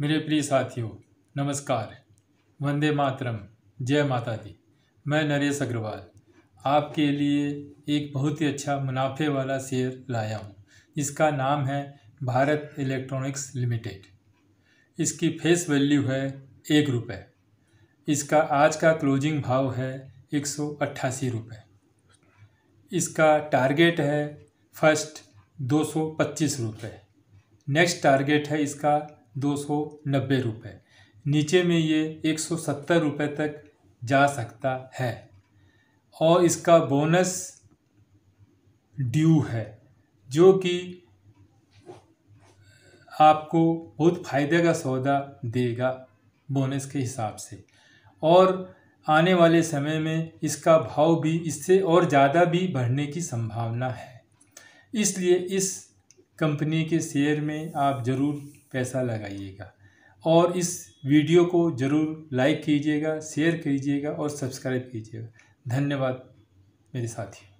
मेरे प्रिय साथियों नमस्कार वंदे मातरम जय माता दी मैं नरेश अग्रवाल आपके लिए एक बहुत ही अच्छा मुनाफे वाला शेयर लाया हूँ इसका नाम है भारत इलेक्ट्रॉनिक्स लिमिटेड इसकी फेस वैल्यू है एक रुपये इसका आज का क्लोजिंग भाव है एक सौ अट्ठासी रुपये इसका टारगेट है फर्स्ट दो सौ पच्चीस रुपये नेक्स्ट टारगेट है इसका दो सौ नब्बे रुपये नीचे में ये एक सौ सत्तर रुपये तक जा सकता है और इसका बोनस ड्यू है जो कि आपको बहुत फ़ायदे का सौदा देगा बोनस के हिसाब से और आने वाले समय में इसका भाव भी इससे और ज़्यादा भी बढ़ने की संभावना है इसलिए इस कंपनी के शेयर में आप ज़रूर पैसा लगाइएगा और इस वीडियो को ज़रूर लाइक कीजिएगा शेयर कीजिएगा और सब्सक्राइब कीजिएगा धन्यवाद मेरे साथियों